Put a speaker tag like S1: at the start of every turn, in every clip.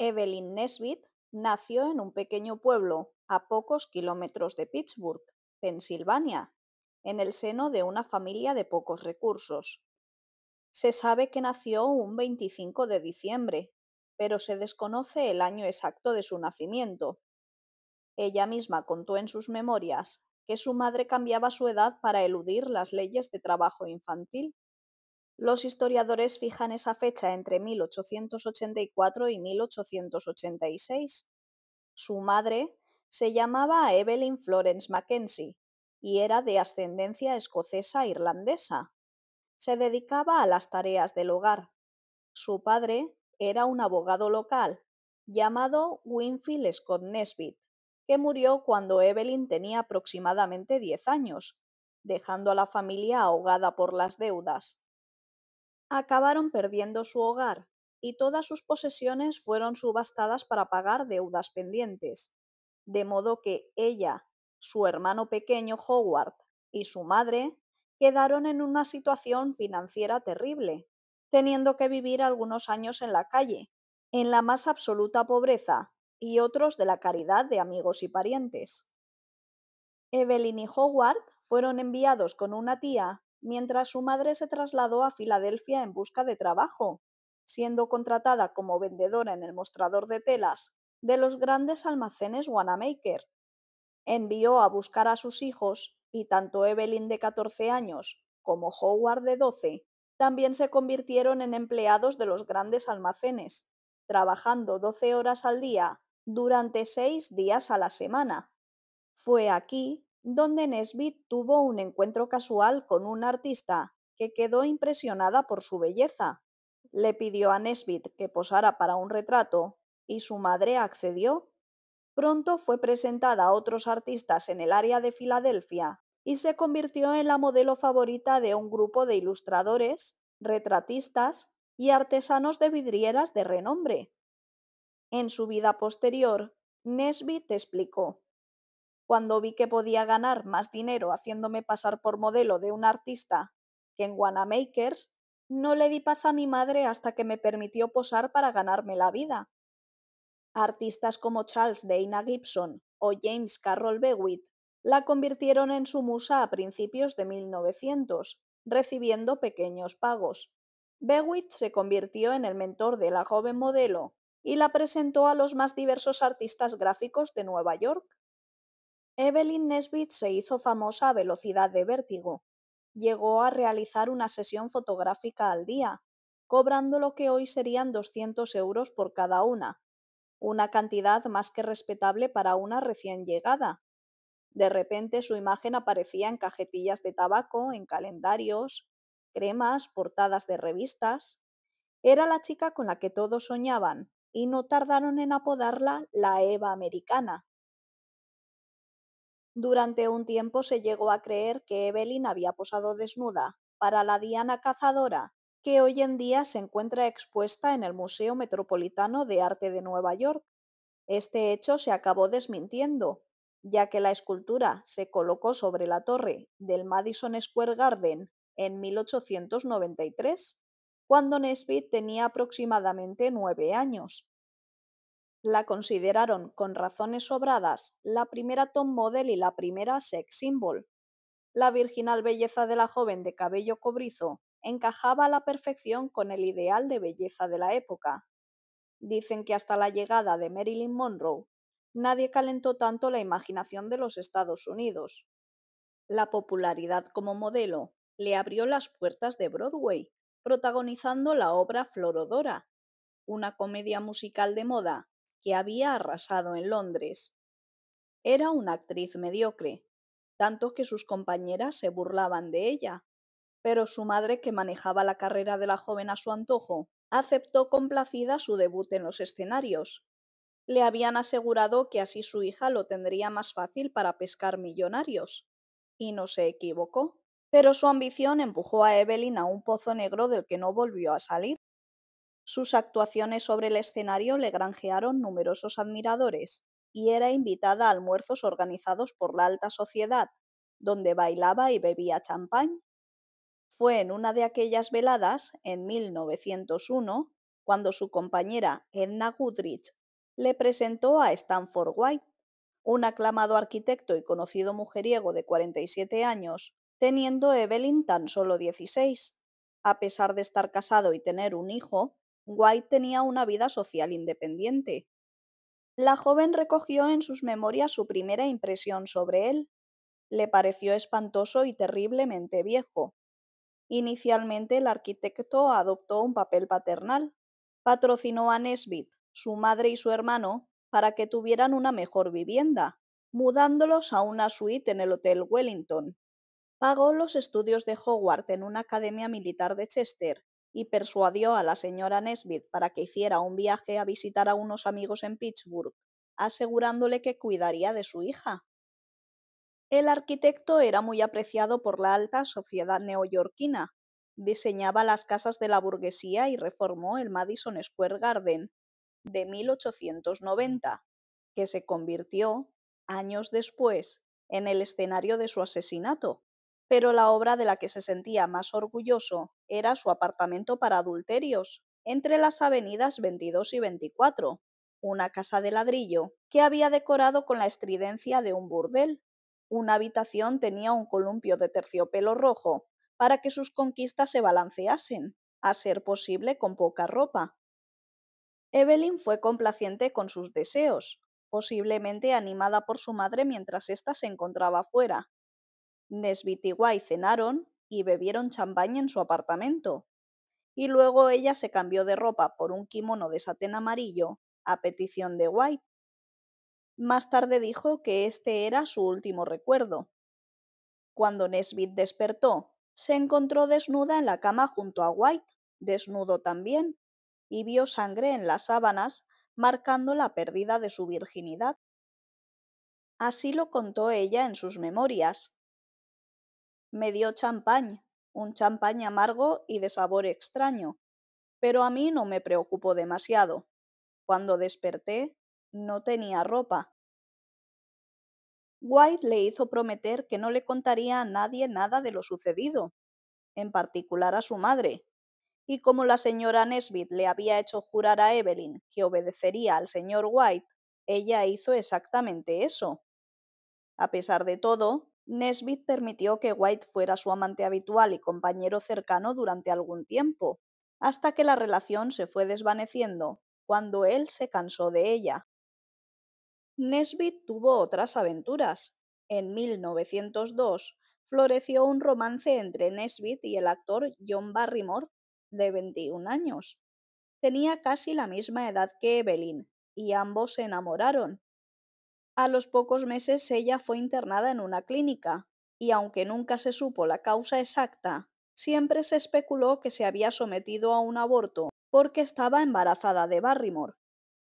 S1: Evelyn Nesbit nació en un pequeño pueblo a pocos kilómetros de Pittsburgh, Pensilvania, en el seno de una familia de pocos recursos. Se sabe que nació un 25 de diciembre, pero se desconoce el año exacto de su nacimiento. Ella misma contó en sus memorias que su madre cambiaba su edad para eludir las leyes de trabajo infantil los historiadores fijan esa fecha entre 1884 y 1886. Su madre se llamaba Evelyn Florence Mackenzie y era de ascendencia escocesa-irlandesa. E se dedicaba a las tareas del hogar. Su padre era un abogado local llamado Winfield Scott Nesbitt, que murió cuando Evelyn tenía aproximadamente 10 años, dejando a la familia ahogada por las deudas acabaron perdiendo su hogar y todas sus posesiones fueron subastadas para pagar deudas pendientes, de modo que ella, su hermano pequeño Howard y su madre quedaron en una situación financiera terrible, teniendo que vivir algunos años en la calle, en la más absoluta pobreza, y otros de la caridad de amigos y parientes. Evelyn y Howard fueron enviados con una tía mientras su madre se trasladó a Filadelfia en busca de trabajo, siendo contratada como vendedora en el mostrador de telas de los grandes almacenes Wanamaker. Envió a buscar a sus hijos y tanto Evelyn de 14 años como Howard de 12 también se convirtieron en empleados de los grandes almacenes, trabajando 12 horas al día durante seis días a la semana. Fue aquí donde Nesbitt tuvo un encuentro casual con un artista que quedó impresionada por su belleza. Le pidió a Nesbitt que posara para un retrato y su madre accedió. Pronto fue presentada a otros artistas en el área de Filadelfia y se convirtió en la modelo favorita de un grupo de ilustradores, retratistas y artesanos de vidrieras de renombre. En su vida posterior, Nesbitt explicó cuando vi que podía ganar más dinero haciéndome pasar por modelo de un artista que en Wanamakers, no le di paz a mi madre hasta que me permitió posar para ganarme la vida. Artistas como Charles Dana Gibson o James Carroll Bewitt la convirtieron en su musa a principios de 1900, recibiendo pequeños pagos. Bewitt se convirtió en el mentor de la joven modelo y la presentó a los más diversos artistas gráficos de Nueva York. Evelyn Nesbit se hizo famosa a velocidad de vértigo. Llegó a realizar una sesión fotográfica al día, cobrando lo que hoy serían 200 euros por cada una, una cantidad más que respetable para una recién llegada. De repente su imagen aparecía en cajetillas de tabaco, en calendarios, cremas, portadas de revistas. Era la chica con la que todos soñaban, y no tardaron en apodarla la Eva americana. Durante un tiempo se llegó a creer que Evelyn había posado desnuda para la Diana Cazadora, que hoy en día se encuentra expuesta en el Museo Metropolitano de Arte de Nueva York. Este hecho se acabó desmintiendo, ya que la escultura se colocó sobre la torre del Madison Square Garden en 1893, cuando Nesbitt tenía aproximadamente nueve años la consideraron con razones sobradas la primera Tom model y la primera sex symbol. La virginal belleza de la joven de cabello cobrizo encajaba a la perfección con el ideal de belleza de la época. Dicen que hasta la llegada de Marilyn Monroe, nadie calentó tanto la imaginación de los Estados Unidos. La popularidad como modelo le abrió las puertas de Broadway, protagonizando la obra Florodora, una comedia musical de moda que había arrasado en Londres. Era una actriz mediocre, tanto que sus compañeras se burlaban de ella, pero su madre, que manejaba la carrera de la joven a su antojo, aceptó complacida su debut en los escenarios. Le habían asegurado que así su hija lo tendría más fácil para pescar millonarios. Y no se equivocó. Pero su ambición empujó a Evelyn a un pozo negro del que no volvió a salir. Sus actuaciones sobre el escenario le granjearon numerosos admiradores y era invitada a almuerzos organizados por la alta sociedad, donde bailaba y bebía champán. Fue en una de aquellas veladas, en 1901, cuando su compañera Edna Goodrich le presentó a Stanford White, un aclamado arquitecto y conocido mujeriego de 47 años, teniendo Evelyn tan solo 16. A pesar de estar casado y tener un hijo, White tenía una vida social independiente. La joven recogió en sus memorias su primera impresión sobre él. Le pareció espantoso y terriblemente viejo. Inicialmente el arquitecto adoptó un papel paternal. Patrocinó a Nesbit, su madre y su hermano, para que tuvieran una mejor vivienda, mudándolos a una suite en el Hotel Wellington. Pagó los estudios de Howard en una academia militar de Chester y persuadió a la señora Nesbit para que hiciera un viaje a visitar a unos amigos en Pittsburgh, asegurándole que cuidaría de su hija. El arquitecto era muy apreciado por la alta sociedad neoyorquina. Diseñaba las casas de la burguesía y reformó el Madison Square Garden de 1890, que se convirtió, años después, en el escenario de su asesinato. Pero la obra de la que se sentía más orgulloso era su apartamento para adulterios, entre las avenidas 22 y 24, una casa de ladrillo que había decorado con la estridencia de un burdel. Una habitación tenía un columpio de terciopelo rojo para que sus conquistas se balanceasen, a ser posible con poca ropa. Evelyn fue complaciente con sus deseos, posiblemente animada por su madre mientras ésta se encontraba fuera. Nesbit y cenaron y bebieron champaña en su apartamento. Y luego ella se cambió de ropa por un kimono de satén amarillo a petición de White. Más tarde dijo que este era su último recuerdo. Cuando Nesbit despertó, se encontró desnuda en la cama junto a White, desnudo también, y vio sangre en las sábanas, marcando la pérdida de su virginidad. Así lo contó ella en sus memorias, me dio champaña, un champaña amargo y de sabor extraño, pero a mí no me preocupó demasiado. Cuando desperté, no tenía ropa. White le hizo prometer que no le contaría a nadie nada de lo sucedido, en particular a su madre, y como la señora Nesbit le había hecho jurar a Evelyn que obedecería al señor White, ella hizo exactamente eso. A pesar de todo, Nesbitt permitió que White fuera su amante habitual y compañero cercano durante algún tiempo, hasta que la relación se fue desvaneciendo, cuando él se cansó de ella. Nesbitt tuvo otras aventuras. En 1902 floreció un romance entre Nesbitt y el actor John Barrymore, de 21 años. Tenía casi la misma edad que Evelyn, y ambos se enamoraron, a los pocos meses ella fue internada en una clínica, y aunque nunca se supo la causa exacta, siempre se especuló que se había sometido a un aborto porque estaba embarazada de Barrymore.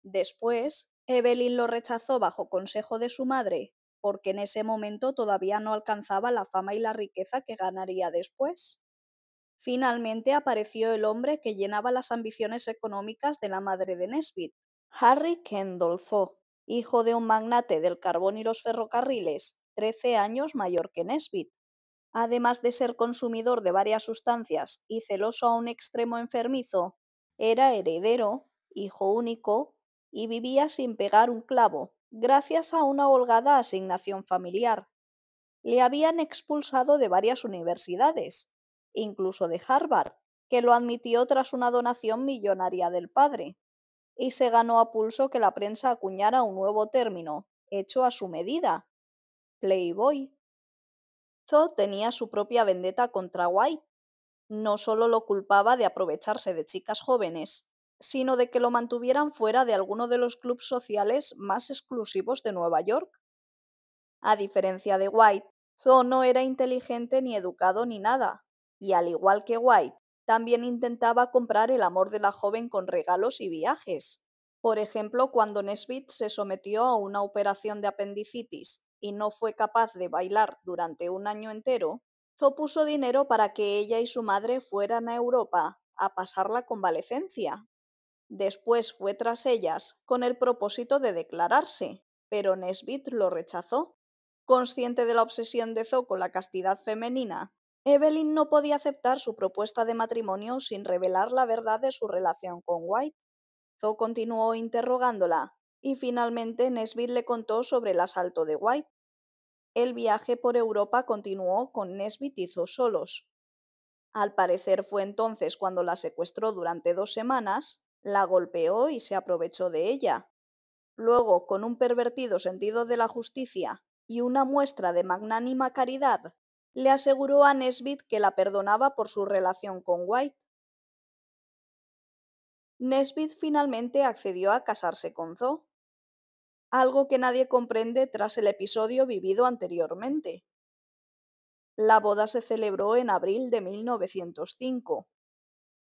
S1: Después, Evelyn lo rechazó bajo consejo de su madre, porque en ese momento todavía no alcanzaba la fama y la riqueza que ganaría después. Finalmente apareció el hombre que llenaba las ambiciones económicas de la madre de Nesbit, Harry Kendall hijo de un magnate del carbón y los ferrocarriles, 13 años mayor que Nesbitt. Además de ser consumidor de varias sustancias y celoso a un extremo enfermizo, era heredero, hijo único, y vivía sin pegar un clavo, gracias a una holgada asignación familiar. Le habían expulsado de varias universidades, incluso de Harvard, que lo admitió tras una donación millonaria del padre y se ganó a pulso que la prensa acuñara un nuevo término, hecho a su medida, Playboy. Zo tenía su propia vendetta contra White. No solo lo culpaba de aprovecharse de chicas jóvenes, sino de que lo mantuvieran fuera de alguno de los clubes sociales más exclusivos de Nueva York. A diferencia de White, Zo no era inteligente ni educado ni nada, y al igual que White, también intentaba comprar el amor de la joven con regalos y viajes. Por ejemplo, cuando Nesbitt se sometió a una operación de apendicitis y no fue capaz de bailar durante un año entero, Zo puso dinero para que ella y su madre fueran a Europa a pasar la convalecencia. Después fue tras ellas con el propósito de declararse, pero Nesbitt lo rechazó. Consciente de la obsesión de Zo con la castidad femenina, Evelyn no podía aceptar su propuesta de matrimonio sin revelar la verdad de su relación con White. Zoe continuó interrogándola y finalmente Nesbitt le contó sobre el asalto de White. El viaje por Europa continuó con Nesbitt y zo solos. Al parecer fue entonces cuando la secuestró durante dos semanas, la golpeó y se aprovechó de ella. Luego, con un pervertido sentido de la justicia y una muestra de magnánima caridad le aseguró a Nesbitt que la perdonaba por su relación con White. Nesbitt finalmente accedió a casarse con Zoe, algo que nadie comprende tras el episodio vivido anteriormente. La boda se celebró en abril de 1905.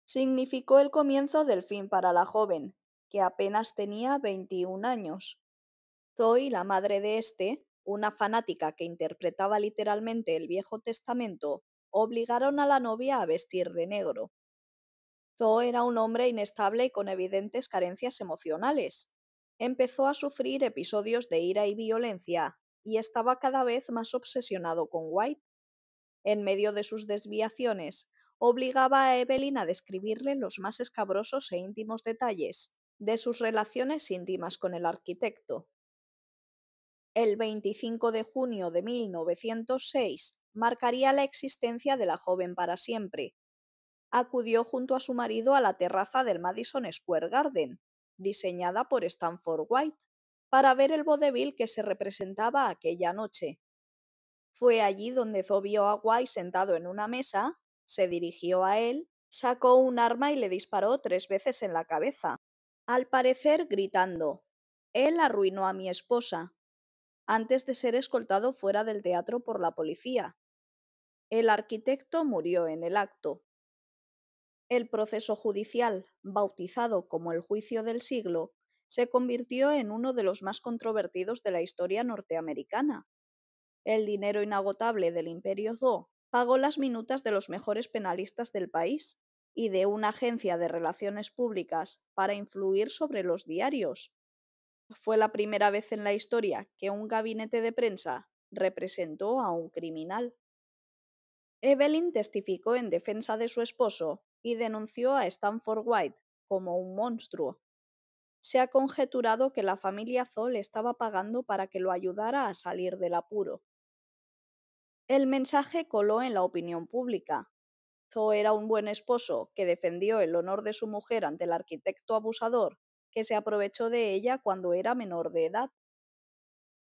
S1: Significó el comienzo del fin para la joven, que apenas tenía 21 años. Zoe, la madre de este, una fanática que interpretaba literalmente el Viejo Testamento, obligaron a la novia a vestir de negro. Zoe era un hombre inestable y con evidentes carencias emocionales. Empezó a sufrir episodios de ira y violencia, y estaba cada vez más obsesionado con White. En medio de sus desviaciones, obligaba a Evelyn a describirle los más escabrosos e íntimos detalles de sus relaciones íntimas con el arquitecto. El 25 de junio de 1906 marcaría la existencia de la joven para siempre. Acudió junto a su marido a la terraza del Madison Square Garden, diseñada por Stanford White, para ver el vodevil que se representaba aquella noche. Fue allí donde Zobio vio a White sentado en una mesa, se dirigió a él, sacó un arma y le disparó tres veces en la cabeza, al parecer gritando, Él arruinó a mi esposa antes de ser escoltado fuera del teatro por la policía. El arquitecto murió en el acto. El proceso judicial, bautizado como el juicio del siglo, se convirtió en uno de los más controvertidos de la historia norteamericana. El dinero inagotable del imperio Zhou pagó las minutas de los mejores penalistas del país y de una agencia de relaciones públicas para influir sobre los diarios, fue la primera vez en la historia que un gabinete de prensa representó a un criminal. Evelyn testificó en defensa de su esposo y denunció a Stanford White como un monstruo. Se ha conjeturado que la familia Zoll estaba pagando para que lo ayudara a salir del apuro. El mensaje coló en la opinión pública. Zoll era un buen esposo que defendió el honor de su mujer ante el arquitecto abusador que se aprovechó de ella cuando era menor de edad.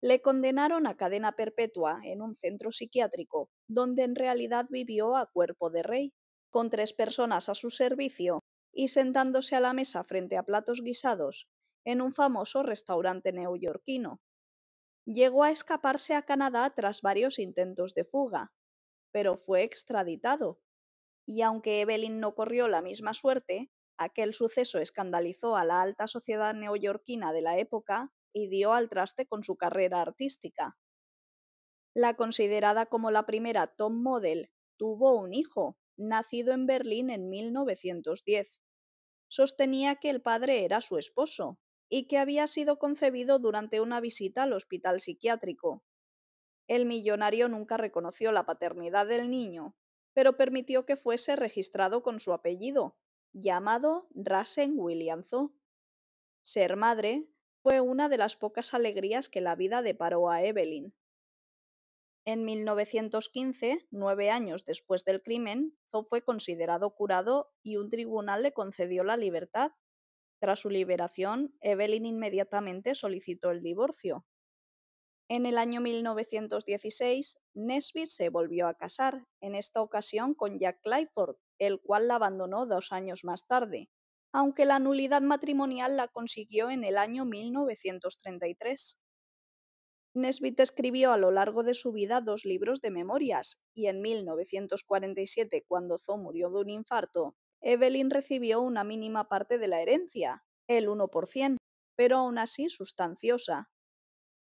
S1: Le condenaron a cadena perpetua en un centro psiquiátrico, donde en realidad vivió a cuerpo de rey, con tres personas a su servicio y sentándose a la mesa frente a platos guisados, en un famoso restaurante neoyorquino. Llegó a escaparse a Canadá tras varios intentos de fuga, pero fue extraditado. Y aunque Evelyn no corrió la misma suerte, Aquel suceso escandalizó a la alta sociedad neoyorquina de la época y dio al traste con su carrera artística. La considerada como la primera Tom model tuvo un hijo, nacido en Berlín en 1910. Sostenía que el padre era su esposo y que había sido concebido durante una visita al hospital psiquiátrico. El millonario nunca reconoció la paternidad del niño, pero permitió que fuese registrado con su apellido, llamado Rasen Williamson. Ser madre fue una de las pocas alegrías que la vida deparó a Evelyn. En 1915, nueve años después del crimen, Zoe fue considerado curado y un tribunal le concedió la libertad. Tras su liberación, Evelyn inmediatamente solicitó el divorcio. En el año 1916, Nesbitt se volvió a casar, en esta ocasión con Jack Clifford, el cual la abandonó dos años más tarde, aunque la nulidad matrimonial la consiguió en el año 1933. Nesbitt escribió a lo largo de su vida dos libros de memorias, y en 1947, cuando Zoe murió de un infarto, Evelyn recibió una mínima parte de la herencia, el 1%, pero aún así sustanciosa.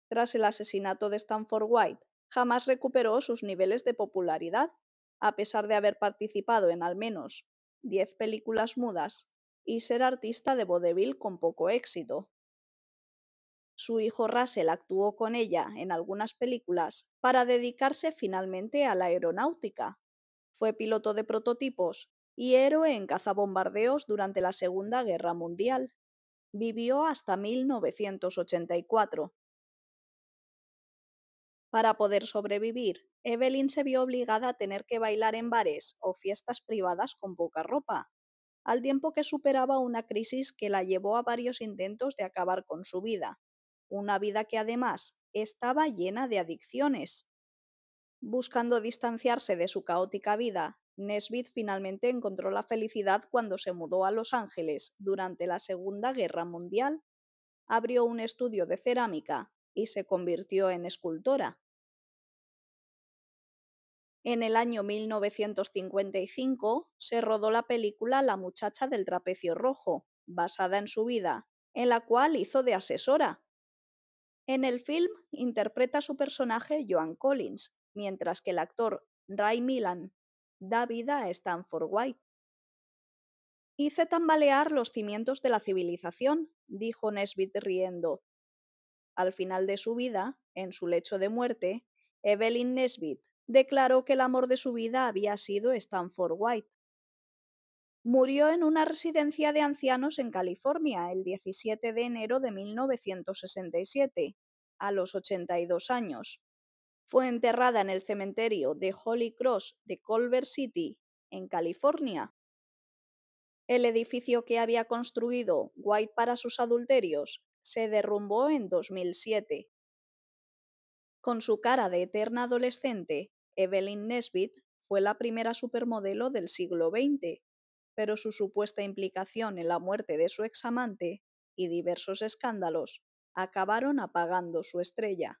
S1: Tras el asesinato de Stanford White, jamás recuperó sus niveles de popularidad a pesar de haber participado en al menos 10 películas mudas y ser artista de vodevil con poco éxito. Su hijo Russell actuó con ella en algunas películas para dedicarse finalmente a la aeronáutica. Fue piloto de prototipos y héroe en cazabombardeos durante la Segunda Guerra Mundial. Vivió hasta 1984. Para poder sobrevivir, Evelyn se vio obligada a tener que bailar en bares o fiestas privadas con poca ropa, al tiempo que superaba una crisis que la llevó a varios intentos de acabar con su vida, una vida que además estaba llena de adicciones. Buscando distanciarse de su caótica vida, Nesbitt finalmente encontró la felicidad cuando se mudó a Los Ángeles durante la Segunda Guerra Mundial, abrió un estudio de cerámica y se convirtió en escultora. En el año 1955 se rodó la película La muchacha del trapecio rojo, basada en su vida, en la cual hizo de asesora. En el film interpreta su personaje Joan Collins, mientras que el actor Ray Milan da vida a Stanford White. Hice tambalear los cimientos de la civilización, dijo Nesbitt riendo. Al final de su vida, en su lecho de muerte, Evelyn Nesbitt, declaró que el amor de su vida había sido Stanford White. Murió en una residencia de ancianos en California el 17 de enero de 1967, a los 82 años. Fue enterrada en el cementerio de Holy Cross de Culver City, en California. El edificio que había construido White para sus adulterios se derrumbó en 2007. Con su cara de eterna adolescente, Evelyn Nesbit fue la primera supermodelo del siglo XX, pero su supuesta implicación en la muerte de su examante y diversos escándalos acabaron apagando su estrella.